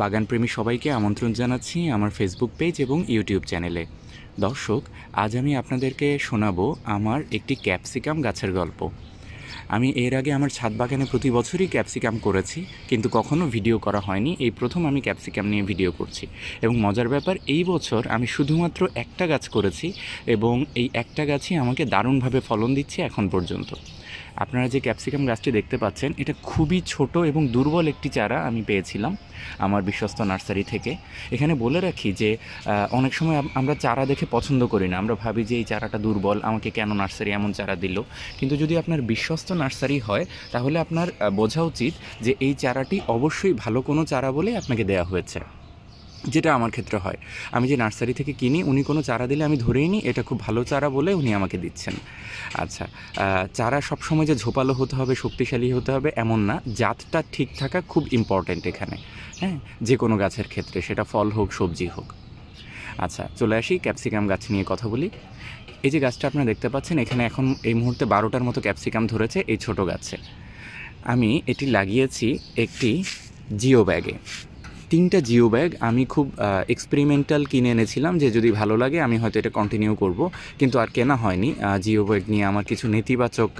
বাগানপ্রেমী সবাইকে আমন্ত্রণ জানাচ্ছি আমার ফেসবুক পেজ এবং ইউটিউব চ্যানেলে দর্শক আজ আমি আপনাদেরকে শোনাবো আমার একটি ক্যাপসিকাম গাছের গল্প আমি এর আগে আমার ছাদ বাগানে প্রতি বছরই ক্যাপসিকাম করেছি কিন্তু কখনও ভিডিও করা হয়নি এই প্রথম আমি ক্যাপসিকাম নিয়ে ভিডিও করছি এবং মজার ব্যাপার এই বছর আমি শুধুমাত্র একটা গাছ করেছি এবং এই একটা গাছই আমাকে দারুণভাবে ফলন দিচ্ছে এখন পর্যন্ত আপনারা যে ক্যাপসিকাম গাছটি দেখতে পাচ্ছেন এটা খুবই ছোট এবং দুর্বল একটি চারা আমি পেয়েছিলাম আমার বিশ্বস্ত নার্সারি থেকে এখানে বলে রাখি যে অনেক সময় আমরা চারা দেখে পছন্দ করি না আমরা ভাবি যে এই চারাটা দুর্বল আমাকে কেন নার্সারি এমন চারা দিল কিন্তু যদি আপনার বিশ্বস্ত নার্সারি হয় তাহলে আপনার বোঝা উচিত যে এই চারাটি অবশ্যই ভালো কোনো চারা বলেই আপনাকে দেয়া হয়েছে যেটা আমার ক্ষেত্রে হয় আমি যে নার্সারি থেকে কিনি উনি কোনো চারা দিলে আমি ধরেই নিই এটা খুব ভালো চারা বলে উনি আমাকে দিচ্ছেন আচ্ছা চারা সবসময় যে ঝোপালো হতে হবে শক্তিশালী হতে হবে এমন না জাতটা ঠিক থাকা খুব ইম্পর্ট্যান্ট এখানে হ্যাঁ যে কোনো গাছের ক্ষেত্রে সেটা ফল হোক সবজি হোক আচ্ছা চলে আসি ক্যাপসিকাম গাছ নিয়ে কথা বলি এই যে গাছটা আপনারা দেখতে পাচ্ছেন এখানে এখন এই মুহূর্তে বারোটার মতো ক্যাপসিকাম ধরেছে এই ছোট গাছে আমি এটি লাগিয়েছি একটি জিও ব্যাগে তিনটা জিও ব্যাগ আমি খুব এক্সপেরিমেন্টাল কিনে এনেছিলাম যে যদি ভালো লাগে আমি হয়তো এটা কন্টিনিউ করব কিন্তু আর কেনা হয়নি জিও ব্যাগ নিয়ে আমার কিছু নেতিবাচক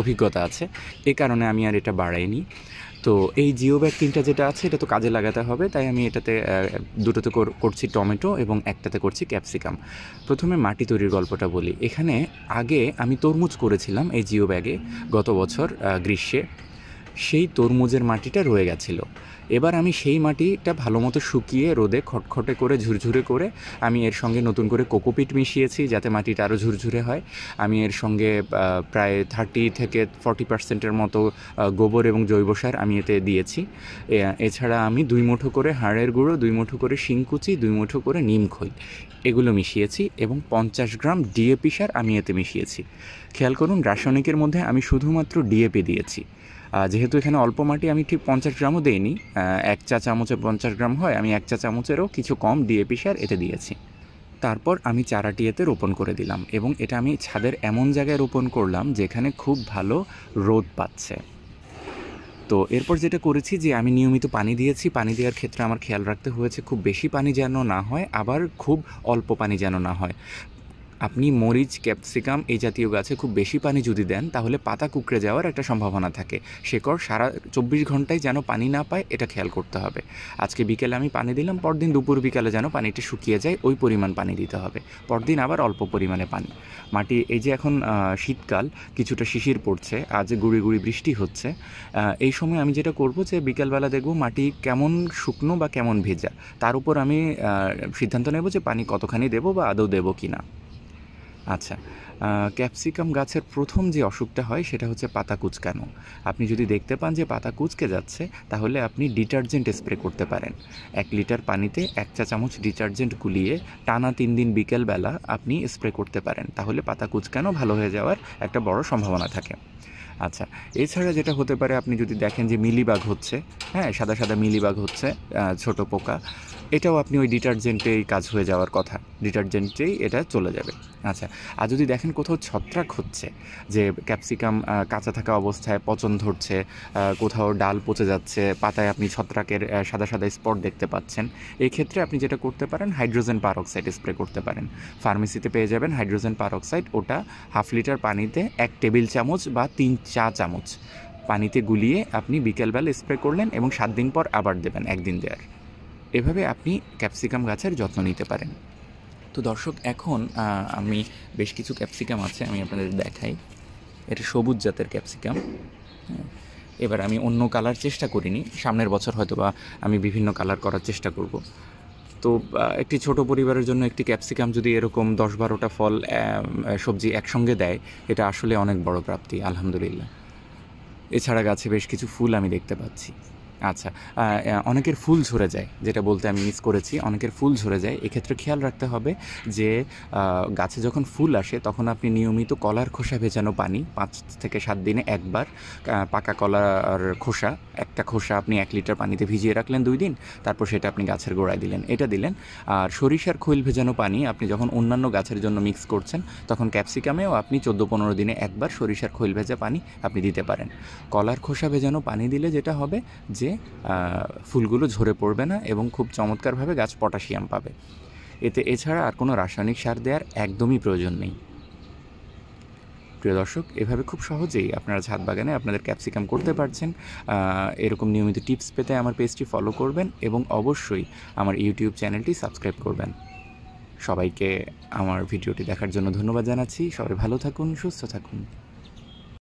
অভিজ্ঞতা আছে এ কারণে আমি আর এটা বাড়াইনি তো এই জিও ব্যাগ তিনটা যেটা আছে এটা তো কাজে লাগাতে হবে তাই আমি এটাতে দুটোতে করছি টমেটো এবং একটাতে করছি ক্যাপসিকাম প্রথমে মাটি তৈরির গল্পটা বলি এখানে আগে আমি তরমুজ করেছিলাম এই জিও ব্যাগে গত বছর গ্রীষ্মে সেই তরমুজের মাটিটা রয়ে গেছিল এবার আমি সেই মাটিটা ভালো মতো শুকিয়ে রোদে খটখটে করে ঝুরঝুরে করে আমি এর সঙ্গে নতুন করে কোকোপিট মিশিয়েছি যাতে মাটিটা আরও ঝুরঝুরে হয় আমি এর সঙ্গে প্রায় থার্টি থেকে ফর্টি পার্সেন্টের মতো গোবর এবং জৈব সার আমি এতে দিয়েছি এছাড়া আমি দুই মুঠো করে হাড়ের গুঁড়ো দুই মুঠো করে শিংকুচি দুই মুঠো করে নিমখই এগুলো মিশিয়েছি এবং পঞ্চাশ গ্রাম ডিএপি সার আমি এতে মিশিয়েছি খেয়াল করুন রাসায়নিকের মধ্যে আমি শুধুমাত্র ডিএপি দিয়েছি যেহেতু এখানে অল্প মাটি আমি ঠিক পঞ্চাশ গ্রামও দেইনি এক চা চামচে পঞ্চাশ গ্রাম হয় আমি এক চা চামচেরও কিছু কম ডিএপি সার এতে দিয়েছি তারপর আমি চারাটি এতে রোপণ করে দিলাম এবং এটা আমি ছাদের এমন জায়গায় রোপণ করলাম যেখানে খুব ভালো রোদ পাচ্ছে তো এরপর যেটা করেছি যে আমি নিয়মিত পানি দিয়েছি পানি দেওয়ার ক্ষেত্রে আমার খেয়াল রাখতে হয়েছে খুব বেশি পানি যেন না হয় আবার খুব অল্প পানি যেন না হয় আপনি মরিচ ক্যাপসিকাম এই জাতীয় গাছে খুব বেশি পানি যদি দেন তাহলে পাতা কুকড়ে যাওয়ার একটা সম্ভাবনা থাকে শেকড় সারা চব্বিশ ঘন্টায় যেন পানি না পায় এটা খেয়াল করতে হবে আজকে বিকেলে আমি পানি দিলাম পরদিন দুপুর বিকালে যেন পানিটা শুকিয়ে যায় ওই পরিমাণ পানি দিতে হবে পরদিন আবার অল্প পরিমাণে পানি মাটি এই যে এখন শীতকাল কিছুটা শিশির পড়ছে আজ গুড়ি গুঁড়ি বৃষ্টি হচ্ছে এই সময় আমি যেটা করব যে বিকালবেলা দেখব মাটি কেমন শুকনো বা কেমন ভেজা তার উপর আমি সিদ্ধান্ত নেব যে পানি কতখানি দেবো বা আদৌ দেবো কি না আচ্ছা ক্যাপসিকাম গাছের প্রথম যে অসুখটা হয় সেটা হচ্ছে পাতা কুচকানো আপনি যদি দেখতে পান যে পাতা কুচকে যাচ্ছে তাহলে আপনি ডিটারজেন্ট স্প্রে করতে পারেন এক লিটার পানিতে এক চা চামচ ডিটারজেন্ট গুলিয়ে টানা তিন দিন বিকেলবেলা আপনি স্প্রে করতে পারেন তাহলে পাতা কুচকানো ভালো হয়ে যাওয়ার একটা বড় সম্ভাবনা থাকে আচ্ছা এছাড়া যেটা হতে পারে আপনি যদি দেখেন যে মিলিবাগ হচ্ছে হ্যাঁ সাদা সাদা মিলিবাগ হচ্ছে ছোট পোকা এটাও আপনি ওই ডিটারজেন্টেই কাজ হয়ে যাওয়ার কথা ডিটারজেন্টেই এটা চলে যাবে আচ্ছা আর যদি দেখেন কোথাও ছত্রাক হচ্ছে যে ক্যাপসিকাম কাঁচা থাকা অবস্থায় পচন ধরছে কোথাও ডাল পচে যাচ্ছে পাতায় আপনি ছত্রাকের সাদা সাদা স্পট দেখতে পাচ্ছেন এই ক্ষেত্রে আপনি যেটা করতে পারেন হাইড্রোজেন অক্সাইড স্প্রে করতে পারেন ফার্মেসিতে পেয়ে যাবেন হাইড্রোজেন অক্সাইড ওটা হাফ লিটার পানিতে এক টেবিল চামচ বা তিন চা চামচ পানিতে গুলিয়ে আপনি বিকেলবেলা স্প্রে করলেন এবং সাত দিন পর আবার দেবেন একদিন দেওয়ার এভাবে আপনি ক্যাপসিকাম গাছের যত্ন নিতে পারেন তো দর্শক এখন আমি বেশ কিছু ক্যাপসিকাম আছে আমি আপনাদের দেখাই এটা সবুজ জাতের ক্যাপসিকাম এবার আমি অন্য কালার চেষ্টা করিনি সামনের বছর হয়তো বা আমি বিভিন্ন কালার করার চেষ্টা করব তো একটি ছোট পরিবারের জন্য একটি ক্যাপসিকাম যদি এরকম দশ বারোটা ফল সবজি একসঙ্গে দেয় এটা আসলে অনেক বড় প্রাপ্তি আলহামদুলিল্লাহ এছাড়া গাছে বেশ কিছু ফুল আমি দেখতে পাচ্ছি আচ্ছা অনেকের ফুল ঝরে যায় যেটা বলতে আমি মিস করেছি অনেকের ফুল ঝরে যায় এক্ষেত্রে খেয়াল রাখতে হবে যে গাছে যখন ফুল আসে তখন আপনি নিয়মিত কলার খোসা ভেজানো পানি পাঁচ থেকে সাত দিনে একবার পাকা কলার খোসা একটা খোসা আপনি এক লিটার পানিতে ভিজিয়ে রাখলেন দুই দিন তারপর সেটা আপনি গাছের গোড়ায় দিলেন এটা দিলেন আর সরিষার খৈল ভেজানো পানি আপনি যখন অন্যান্য গাছের জন্য মিক্স করছেন তখন ক্যাপসিকামেও আপনি চোদ্দো পনেরো দিনে একবার সরিষার খৈল ভেজা পানি আপনি দিতে পারেন কলার খোসা ভেজানো পানি দিলে যেটা হবে যে ফুলগুলো ঝরে পড়বে না এবং খুব চমৎকারভাবে গাছ পটাশিয়াম পাবে এতে এছাড়া আর কোনো রাসায়নিক সার দেওয়ার একদমই প্রয়োজন নেই প্রিয় দর্শক এভাবে খুব সহজেই আপনারা ছাদ বাগানে আপনাদের ক্যাপসিকাম করতে পারছেন এরকম নিয়মিত টিপস পেতে আমার পেজটি ফলো করবেন এবং অবশ্যই আমার ইউটিউব চ্যানেলটি সাবস্ক্রাইব করবেন সবাইকে আমার ভিডিওটি দেখার জন্য ধন্যবাদ জানাচ্ছি সবাই ভালো থাকুন সুস্থ থাকুন